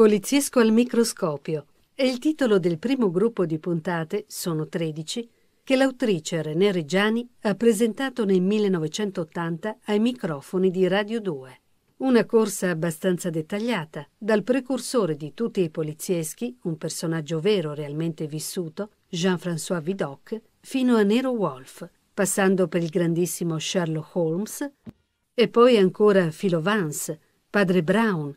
Poliziesco al microscopio è il titolo del primo gruppo di puntate, sono 13, che l'autrice René Reggiani ha presentato nel 1980 ai microfoni di Radio 2. Una corsa abbastanza dettagliata, dal precursore di tutti i polizieschi, un personaggio vero realmente vissuto, Jean-François Vidocq, fino a Nero Wolf, passando per il grandissimo Sherlock Holmes e poi ancora Philo Vance, Padre Brown,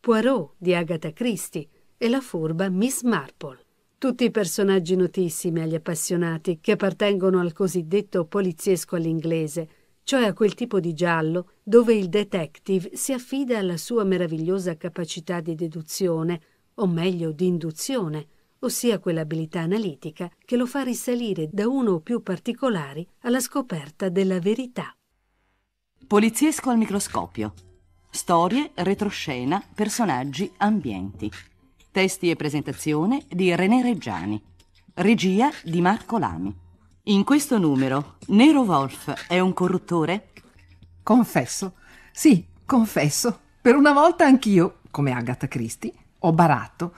Poirot di Agatha Christie e la furba Miss Marple. Tutti personaggi notissimi agli appassionati che appartengono al cosiddetto poliziesco all'inglese, cioè a quel tipo di giallo dove il detective si affida alla sua meravigliosa capacità di deduzione, o meglio di induzione, ossia quell'abilità analitica che lo fa risalire da uno o più particolari alla scoperta della verità. Poliziesco al microscopio Storie, retroscena, personaggi, ambienti. Testi e presentazione di René Reggiani. Regia di Marco Lami. In questo numero, Nero Wolf è un corruttore? Confesso. Sì, confesso. Per una volta anch'io, come Agatha Christie, ho baratto.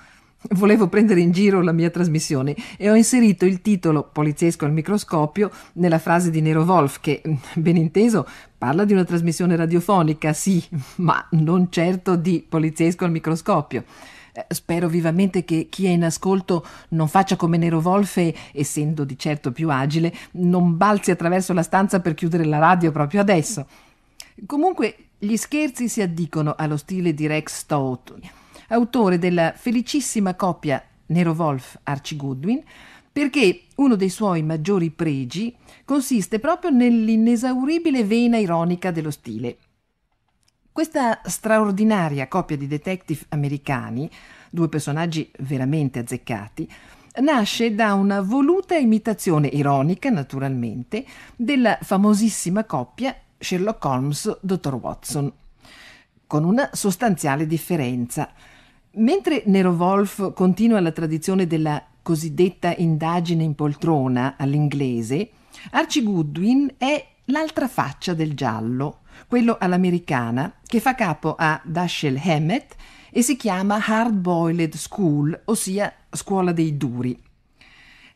Volevo prendere in giro la mia trasmissione e ho inserito il titolo Poliziesco al microscopio nella frase di Nero Wolf che, ben inteso, parla di una trasmissione radiofonica, sì, ma non certo di Poliziesco al microscopio. Eh, spero vivamente che chi è in ascolto non faccia come Nero Wolf e, essendo di certo più agile, non balzi attraverso la stanza per chiudere la radio proprio adesso. Comunque, gli scherzi si addicono allo stile di Rex Stout autore della felicissima coppia Nero Wolf Archie Goodwin, perché uno dei suoi maggiori pregi consiste proprio nell'inesauribile vena ironica dello stile. Questa straordinaria coppia di detective americani, due personaggi veramente azzeccati, nasce da una voluta imitazione ironica, naturalmente, della famosissima coppia Sherlock Holmes-Dottor Watson, con una sostanziale differenza – Mentre Nero Wolf continua la tradizione della cosiddetta indagine in poltrona all'inglese, Archie Goodwin è l'altra faccia del giallo, quello all'americana, che fa capo a Dashiell Hammett e si chiama Hard Boiled School, ossia scuola dei duri.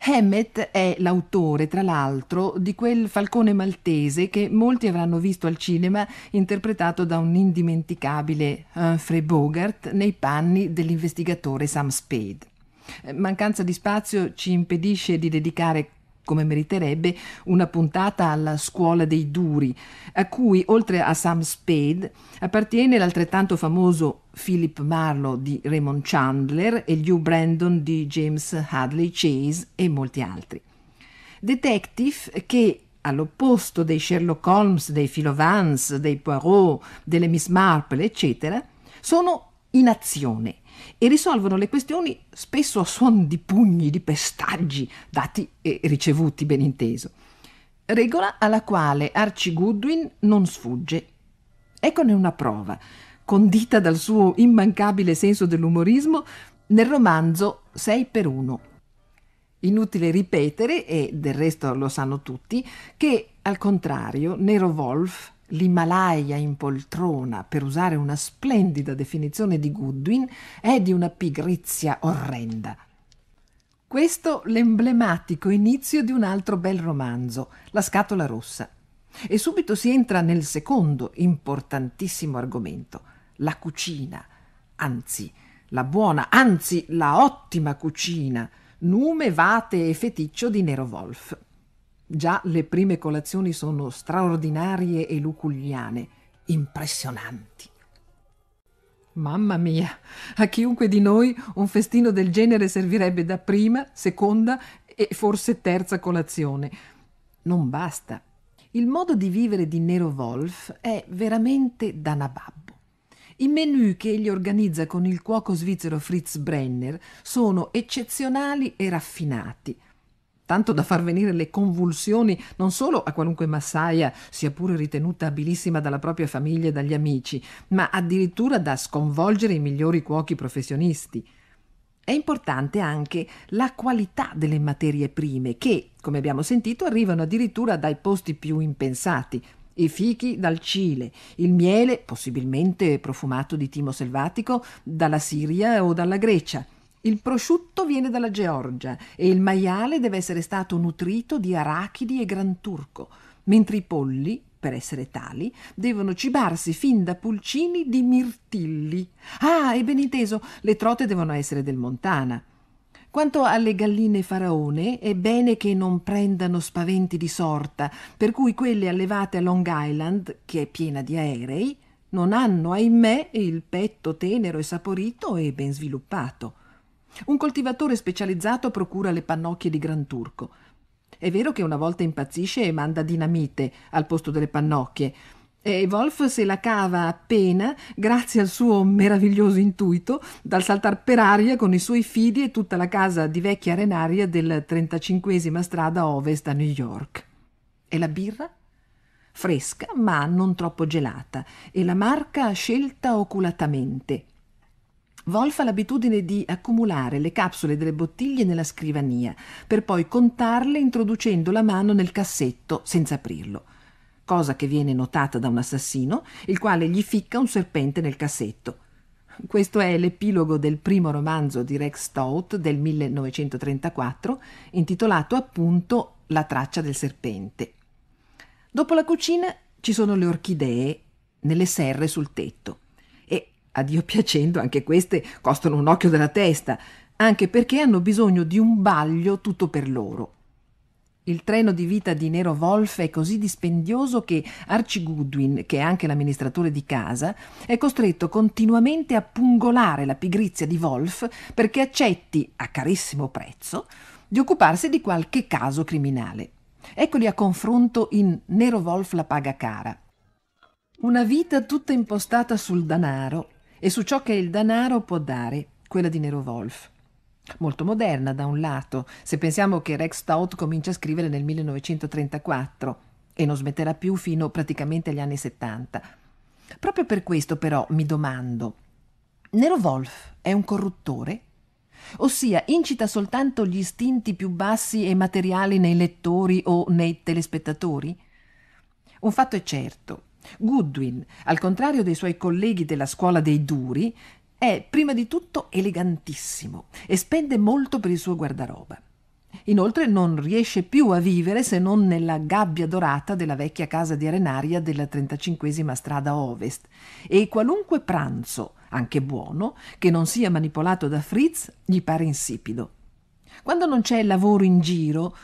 Hammett è l'autore, tra l'altro, di quel falcone maltese che molti avranno visto al cinema interpretato da un indimenticabile Humphrey eh, Bogart nei panni dell'investigatore Sam Spade. Eh, mancanza di spazio ci impedisce di dedicare come meriterebbe una puntata alla scuola dei duri, a cui, oltre a Sam Spade, appartiene l'altrettanto famoso Philip Marlowe di Raymond Chandler e Hugh Brandon di James Hadley Chase e molti altri. Detective che, all'opposto dei Sherlock Holmes, dei Philo Vance, dei Poirot, delle Miss Marple, eccetera, sono in azione e risolvono le questioni spesso a suon di pugni, di pestaggi, dati e ricevuti, ben inteso. Regola alla quale Archie Goodwin non sfugge. Eccone una prova, condita dal suo immancabile senso dell'umorismo nel romanzo 6 per 1. Inutile ripetere, e del resto lo sanno tutti, che al contrario Nero Wolf L'Himalaya in poltrona, per usare una splendida definizione di Goodwin, è di una pigrizia orrenda. Questo l'emblematico inizio di un altro bel romanzo, La scatola rossa. E subito si entra nel secondo importantissimo argomento, la cucina, anzi la buona, anzi la ottima cucina, nume, vate e feticcio di Nero Wolf. Già le prime colazioni sono straordinarie e luculiane, impressionanti. Mamma mia, a chiunque di noi un festino del genere servirebbe da prima, seconda e forse terza colazione. Non basta. Il modo di vivere di Nero Wolf è veramente da nababbo. I menù che egli organizza con il cuoco svizzero Fritz Brenner sono eccezionali e raffinati – tanto da far venire le convulsioni non solo a qualunque massaia, sia pure ritenuta abilissima dalla propria famiglia e dagli amici, ma addirittura da sconvolgere i migliori cuochi professionisti. È importante anche la qualità delle materie prime che, come abbiamo sentito, arrivano addirittura dai posti più impensati. I fichi dal Cile, il miele, possibilmente profumato di timo selvatico, dalla Siria o dalla Grecia il prosciutto viene dalla Georgia e il maiale deve essere stato nutrito di arachidi e granturco, mentre i polli, per essere tali, devono cibarsi fin da pulcini di mirtilli. Ah, e ben inteso, le trote devono essere del Montana. Quanto alle galline faraone, è bene che non prendano spaventi di sorta, per cui quelle allevate a Long Island, che è piena di aerei, non hanno, ahimè, il petto tenero e saporito e ben sviluppato. Un coltivatore specializzato procura le pannocchie di Gran Turco. È vero che una volta impazzisce e manda dinamite al posto delle pannocchie. E Wolf se la cava appena, grazie al suo meraviglioso intuito, dal saltar per aria con i suoi fidi e tutta la casa di vecchia arenaria del 35 strada ovest a New York. E la birra? Fresca, ma non troppo gelata, e la marca scelta oculatamente – Wolf ha l'abitudine di accumulare le capsule delle bottiglie nella scrivania, per poi contarle introducendo la mano nel cassetto senza aprirlo. Cosa che viene notata da un assassino, il quale gli ficca un serpente nel cassetto. Questo è l'epilogo del primo romanzo di Rex Stout del 1934, intitolato appunto La traccia del serpente. Dopo la cucina ci sono le orchidee nelle serre sul tetto. A Dio piacendo, anche queste costano un occhio della testa, anche perché hanno bisogno di un baglio tutto per loro. Il treno di vita di Nero Wolf è così dispendioso che Archie Goodwin, che è anche l'amministratore di casa, è costretto continuamente a pungolare la pigrizia di Wolf perché accetti, a carissimo prezzo, di occuparsi di qualche caso criminale. Eccoli a confronto in Nero Wolf la paga cara. Una vita tutta impostata sul danaro, e su ciò che il denaro può dare, quella di Nero Wolf. Molto moderna da un lato, se pensiamo che Rex Stout comincia a scrivere nel 1934 e non smetterà più fino praticamente agli anni 70. Proprio per questo però mi domando, Nero Wolf è un corruttore? Ossia, incita soltanto gli istinti più bassi e materiali nei lettori o nei telespettatori? Un fatto è certo, Goodwin, al contrario dei suoi colleghi della scuola dei duri, è prima di tutto elegantissimo e spende molto per il suo guardaroba. Inoltre non riesce più a vivere se non nella gabbia dorata della vecchia casa di arenaria della 35 strada ovest e qualunque pranzo, anche buono, che non sia manipolato da Fritz gli pare insipido. Quando non c'è lavoro in giro,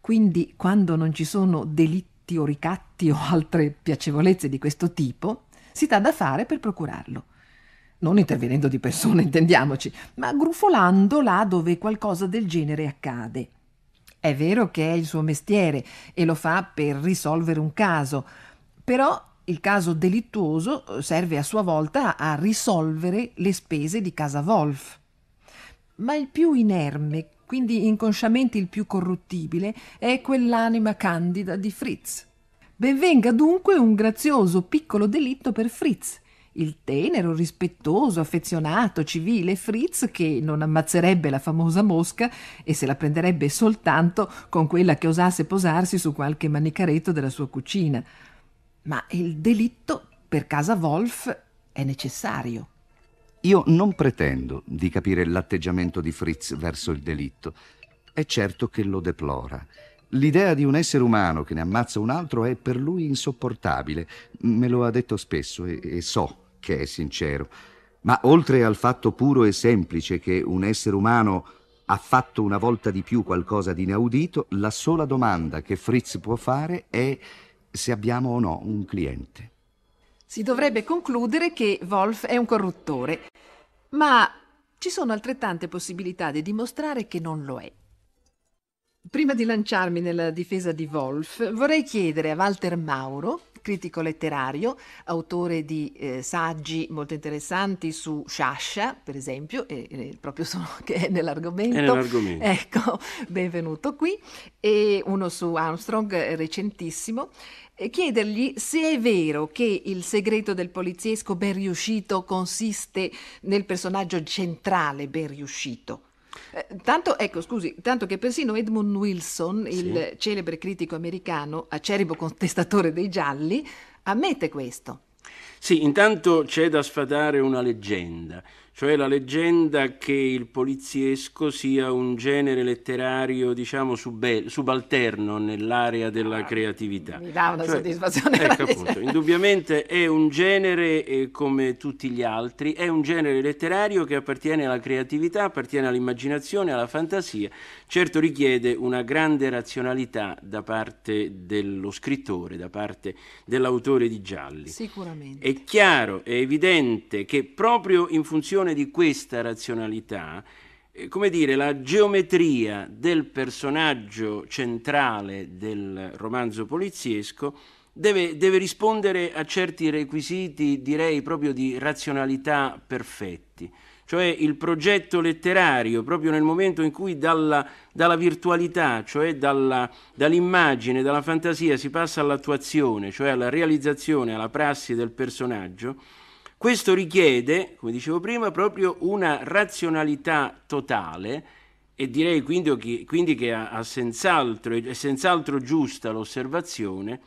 quindi quando non ci sono delitti furbetti o ricatti o altre piacevolezze di questo tipo, si dà da fare per procurarlo. Non intervenendo di persona, intendiamoci, ma grufolando là dove qualcosa del genere accade. È vero che è il suo mestiere e lo fa per risolvere un caso, però il caso delittuoso eh, serve a sua volta a risolvere le spese di casa Wolf. Ma il più inerme quindi inconsciamente il più corruttibile, è quell'anima candida di Fritz. Benvenga dunque un grazioso piccolo delitto per Fritz, il tenero, rispettoso, affezionato, civile Fritz che non ammazzerebbe la famosa mosca e se la prenderebbe soltanto con quella che osasse posarsi su qualche manicaretto della sua cucina. Ma il delitto per casa Wolf è necessario. Io non pretendo di capire l'atteggiamento di Fritz verso il delitto. È certo che lo deplora. L'idea di un essere umano che ne ammazza un altro è per lui insopportabile. Me lo ha detto spesso e, e so che è sincero. Ma oltre al fatto puro e semplice che un essere umano ha fatto una volta di più qualcosa di inaudito, la sola domanda che Fritz può fare è se abbiamo o no un cliente. Si dovrebbe concludere che Wolf è un corruttore, ma ci sono altrettante possibilità di dimostrare che non lo è. Prima di lanciarmi nella difesa di Wolf, vorrei chiedere a Walter Mauro, critico letterario, autore di eh, saggi molto interessanti su Sciascia, per esempio, e, e proprio so che è nell'argomento. È nell'argomento. Ecco, benvenuto qui, e uno su Armstrong eh, recentissimo. E chiedergli se è vero che il segreto del poliziesco ben riuscito consiste nel personaggio centrale ben riuscito eh, tanto, ecco, scusi, tanto che persino Edmund Wilson, sì. il celebre critico americano, acerbo contestatore dei gialli, ammette questo. Sì, intanto c'è da sfadare una leggenda cioè la leggenda che il poliziesco sia un genere letterario, diciamo, subalterno nell'area della ah, creatività. Mi dà una cioè, soddisfazione. Ecco appunto, indubbiamente è un genere eh, come tutti gli altri, è un genere letterario che appartiene alla creatività, appartiene all'immaginazione, alla fantasia, certo richiede una grande razionalità da parte dello scrittore, da parte dell'autore di Gialli. Sicuramente. È chiaro, è evidente che proprio in funzione funzione di questa razionalità, eh, come dire, la geometria del personaggio centrale del romanzo poliziesco deve, deve rispondere a certi requisiti, direi proprio di razionalità perfetti cioè il progetto letterario, proprio nel momento in cui dalla, dalla virtualità, cioè dalla, dall'immagine, dalla fantasia si passa all'attuazione, cioè alla realizzazione, alla prassi del personaggio, questo richiede, come dicevo prima, proprio una razionalità totale e direi quindi, quindi che è senz'altro, senz'altro giusta l'osservazione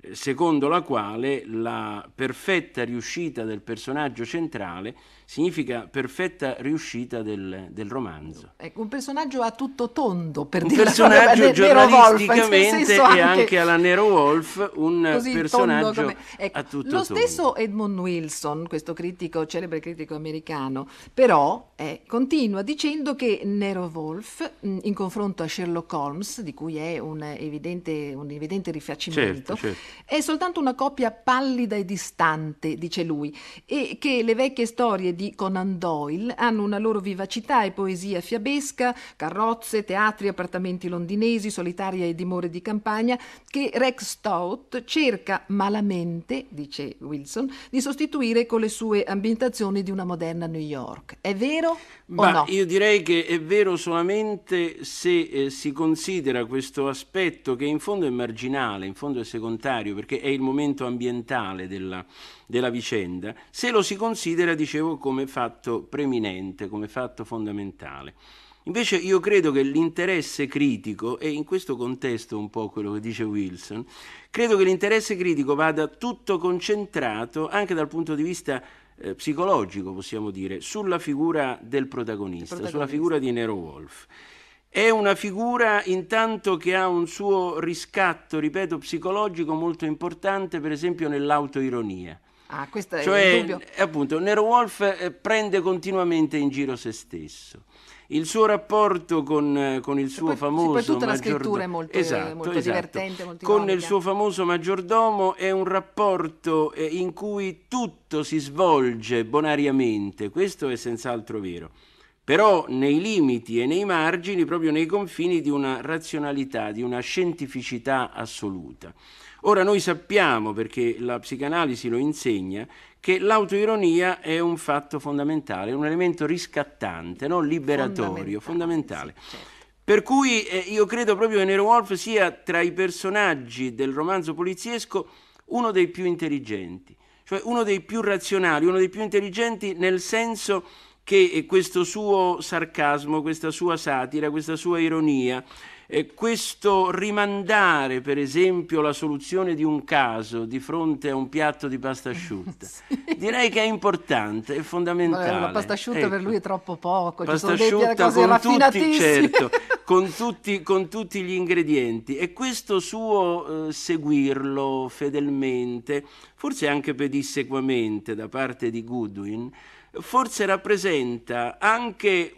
eh, secondo la quale la perfetta riuscita del personaggio centrale significa perfetta riuscita del, del romanzo. Ecco, un personaggio a tutto tondo, per un dire personaggio la giornalisticamente Wolf, e anche alla Nero Wolf, un personaggio come... ecco, a tutto tondo. Lo stesso tondo. Edmund Wilson, questo critico, celebre critico americano, però eh, continua dicendo che Nero Wolf, in confronto a Sherlock Holmes, di cui è un evidente, un evidente rifacimento, certo, certo. è soltanto una coppia pallida e distante, dice lui, e che le vecchie storie di di Conan Doyle hanno una loro vivacità e poesia fiabesca, carrozze, teatri, appartamenti londinesi, solitaria e dimore di campagna, che Rex Stout cerca malamente, dice Wilson, di sostituire con le sue ambientazioni di una moderna New York. È vero Ma o no? Io direi che è vero solamente se eh, si considera questo aspetto che in fondo è marginale, in fondo è secondario, perché è il momento ambientale della della vicenda, se lo si considera, dicevo, come fatto preminente, come fatto fondamentale. Invece io credo che l'interesse critico, e in questo contesto un po' quello che dice Wilson, credo che l'interesse critico vada tutto concentrato, anche dal punto di vista eh, psicologico, possiamo dire, sulla figura del protagonista, protagonista, sulla figura di Nero Wolf. È una figura intanto che ha un suo riscatto, ripeto, psicologico molto importante, per esempio nell'autoironia. Ah, questo è il cioè, dubbio. appunto, Nero Wolf eh, prende continuamente in giro se stesso il suo rapporto con, eh, con il suo poi, famoso sì, poi tutta maggiordomo. la scrittura è molto, eh, esatto, molto esatto. divertente, molto Con il suo famoso maggiordomo è un rapporto in cui tutto si svolge bonariamente, questo è senz'altro vero però nei limiti e nei margini, proprio nei confini di una razionalità, di una scientificità assoluta. Ora noi sappiamo, perché la psicanalisi lo insegna, che l'autoironia è un fatto fondamentale, un elemento riscattante, no? liberatorio, fondamentale. fondamentale. Sì, certo. Per cui eh, io credo proprio che Nero Wolf sia tra i personaggi del romanzo poliziesco uno dei più intelligenti, cioè uno dei più razionali, uno dei più intelligenti nel senso che eh, questo suo sarcasmo, questa sua satira, questa sua ironia, eh, questo rimandare per esempio la soluzione di un caso di fronte a un piatto di pasta asciutta, sì. direi che è importante, è fondamentale. Beh, la pasta asciutta ecco. per lui è ecco. troppo poco, pasta ci sono delle cose raffinatissime. Tutti, certo, con, tutti, con tutti, gli ingredienti e questo suo eh, seguirlo fedelmente, forse anche pedissequamente da parte di Goodwin, forse rappresenta anche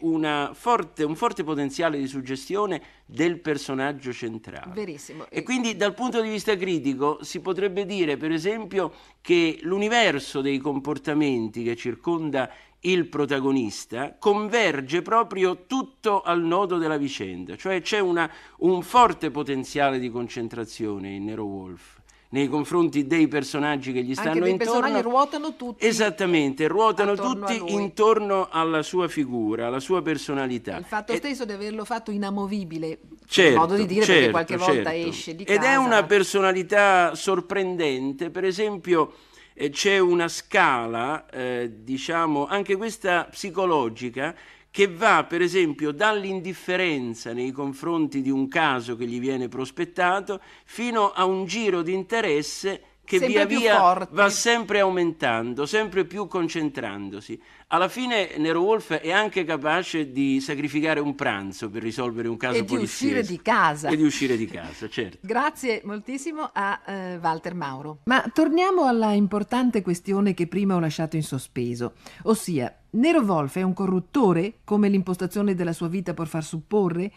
forte, un forte potenziale di suggestione del personaggio centrale. Verissimo. E quindi dal punto di vista critico si potrebbe dire per esempio che l'universo dei comportamenti che circonda il protagonista converge proprio tutto al nodo della vicenda, cioè c'è una, un forte potenziale di concentrazione in Nero Wolf nei confronti dei personaggi che gli stanno Anche intorno. I personaggi ruotano tutti. Esattamente, ruotano tutti intorno alla sua figura, alla sua personalità. Il fatto e... stesso di averlo fatto inamovibile, certo, modo di certo, dire certo, perché qualche certo. volta certo. esce di Ed casa. Ed è una personalità sorprendente, per esempio eh, c'è una scala, eh, diciamo, anche questa psicologica, che va per esempio dall'indifferenza nei confronti di un caso che gli viene prospettato fino a un giro di interesse che sempre via via va sempre aumentando, sempre più concentrandosi. Alla fine Nero Wolf è anche capace di sacrificare un pranzo per risolvere un caso e poliziesco. E di uscire di casa. E di uscire di casa, certo. Grazie moltissimo a eh, Walter Mauro. Ma torniamo alla importante questione che prima ho lasciato in sospeso, ossia Nero Wolf è un corruttore, come l'impostazione della sua vita può far supporre?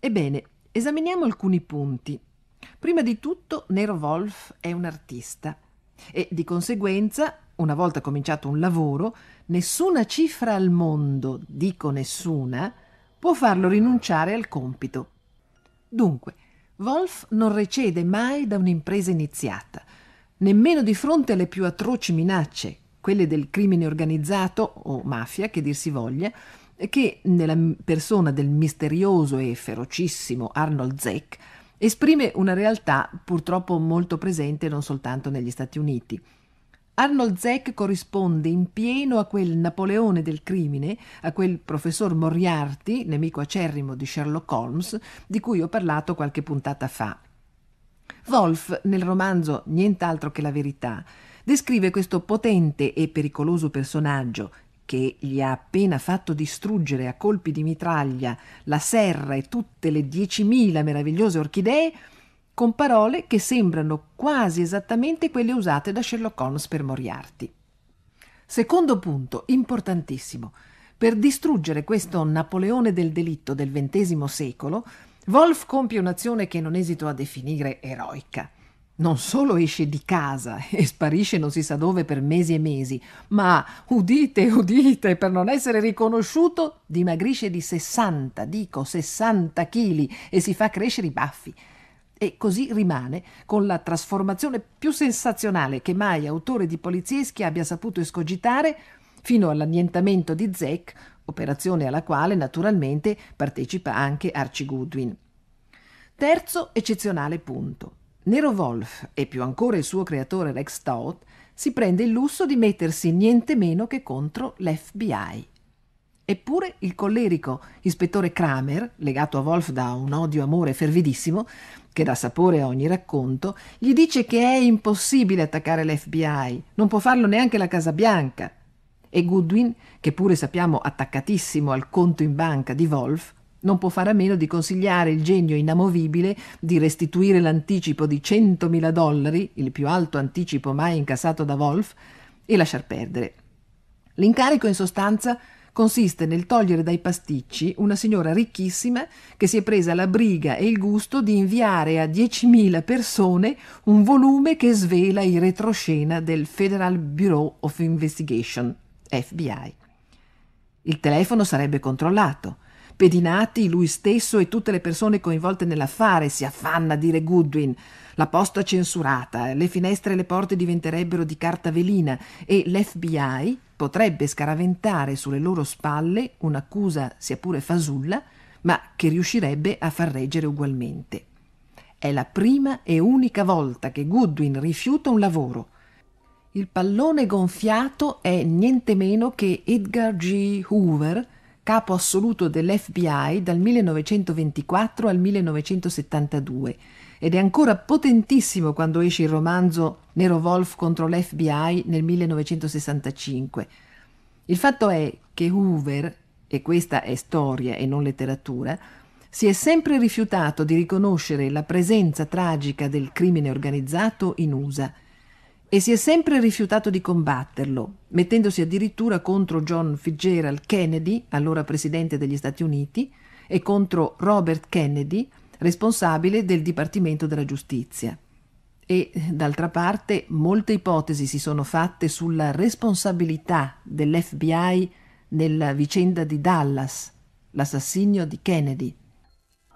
Ebbene, esaminiamo alcuni punti. Prima di tutto Nero Wolf è un artista e di conseguenza, una volta cominciato un lavoro, nessuna cifra al mondo, dico nessuna, può farlo rinunciare al compito. Dunque, Wolf non recede mai da un'impresa iniziata, nemmeno di fronte alle più atroci minacce, quelle del crimine organizzato o mafia che dir si voglia, che nella persona del misterioso e ferocissimo Arnold Zeck esprime una realtà purtroppo molto presente non soltanto negli Stati Uniti. Arnold Zeck corrisponde in pieno a quel Napoleone del crimine, a quel professor Moriarty, nemico acerrimo di Sherlock Holmes, di cui ho parlato qualche puntata fa. Wolf, nel romanzo Nient'altro che la verità, descrive questo potente e pericoloso personaggio, che gli ha appena fatto distruggere a colpi di mitraglia la serra e tutte le 10.000 meravigliose orchidee, con parole che sembrano quasi esattamente quelle usate da Sherlock Holmes per Moriarty. Secondo punto, importantissimo, per distruggere questo Napoleone del delitto del XX secolo, Wolf compie un'azione che non esito a definire eroica non solo esce di casa e sparisce non si sa dove per mesi e mesi, ma, udite, udite, per non essere riconosciuto, dimagrisce di 60, dico 60 chili e si fa crescere i baffi. E così rimane con la trasformazione più sensazionale che mai autore di polizieschi abbia saputo escogitare fino all'annientamento di Zek, operazione alla quale naturalmente partecipa anche Archie Goodwin. Terzo eccezionale punto. Nero Wolf, e più ancora il suo creatore Rex Todd si prende il lusso di mettersi niente meno che contro l'FBI. Eppure il collerico ispettore Kramer, legato a Wolf da un odio-amore fervidissimo, che dà sapore a ogni racconto, gli dice che è impossibile attaccare l'FBI, non può farlo neanche la Casa Bianca. E Goodwin, che pure sappiamo attaccatissimo al conto in banca di Wolf, non può fare a meno di consigliare il genio inamovibile di restituire l'anticipo di 100.000 dollari, il più alto anticipo mai incassato da Wolf, e lasciar perdere. L'incarico in sostanza consiste nel togliere dai pasticci una signora ricchissima che si è presa la briga e il gusto di inviare a 10.000 persone un volume che svela il retroscena del Federal Bureau of Investigation, FBI. Il telefono sarebbe controllato pedinati, lui stesso e tutte le persone coinvolte nell'affare, si affanna a dire Goodwin. La posta censurata, le finestre e le porte diventerebbero di carta velina e l'FBI potrebbe scaraventare sulle loro spalle un'accusa sia pure fasulla, ma che riuscirebbe a far reggere ugualmente. È la prima e unica volta che Goodwin rifiuta un lavoro. Il pallone gonfiato è niente meno che Edgar G. Hoover, capo assoluto dell'FBI dal 1924 al 1972 ed è ancora potentissimo quando esce il romanzo Nero Wolf contro l'FBI nel 1965. Il fatto è che Hoover, e questa è storia e non letteratura, si è sempre rifiutato di riconoscere la presenza tragica del crimine organizzato in USA – e si è sempre rifiutato di combatterlo, mettendosi addirittura contro John Fitzgerald Kennedy, allora presidente degli Stati Uniti, e contro Robert Kennedy, responsabile del Dipartimento della Giustizia. E d'altra parte molte ipotesi si sono fatte sulla responsabilità dell'FBI nella vicenda di Dallas, l'assassinio di Kennedy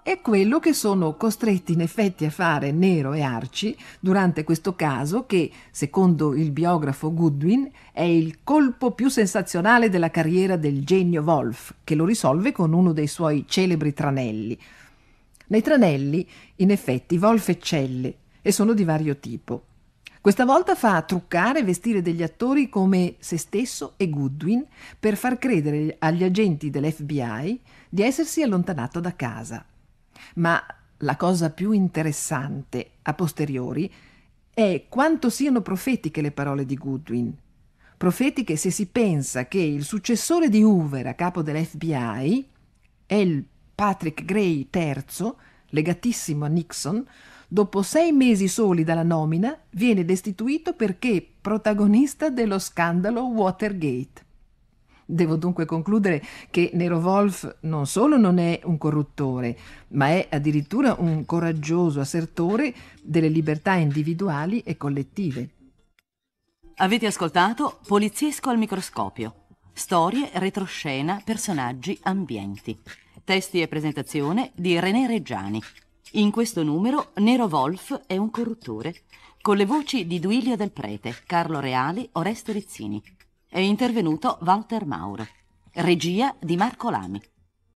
è quello che sono costretti in effetti a fare Nero e Arci durante questo caso che, secondo il biografo Goodwin, è il colpo più sensazionale della carriera del genio Wolf, che lo risolve con uno dei suoi celebri tranelli. Nei tranelli, in effetti, Wolf eccelle e sono di vario tipo. Questa volta fa truccare e vestire degli attori come se stesso e Goodwin per far credere agli agenti dell'FBI di essersi allontanato da casa. Ma la cosa più interessante, a posteriori, è quanto siano profetiche le parole di Goodwin. Profetiche se si pensa che il successore di Hoover a capo dell'FBI, L. Patrick Gray III, legatissimo a Nixon, dopo sei mesi soli dalla nomina, viene destituito perché protagonista dello scandalo Watergate. Devo dunque concludere che Nero Wolf non solo non è un corruttore, ma è addirittura un coraggioso assertore delle libertà individuali e collettive. Avete ascoltato Poliziesco al microscopio. Storie, retroscena, personaggi, ambienti. Testi e presentazione di René Reggiani. In questo numero Nero Wolf è un corruttore, con le voci di Duilio del Prete, Carlo Reali, Oreste Rizzini. È intervenuto Walter Mauro. Regia di Marco Lami.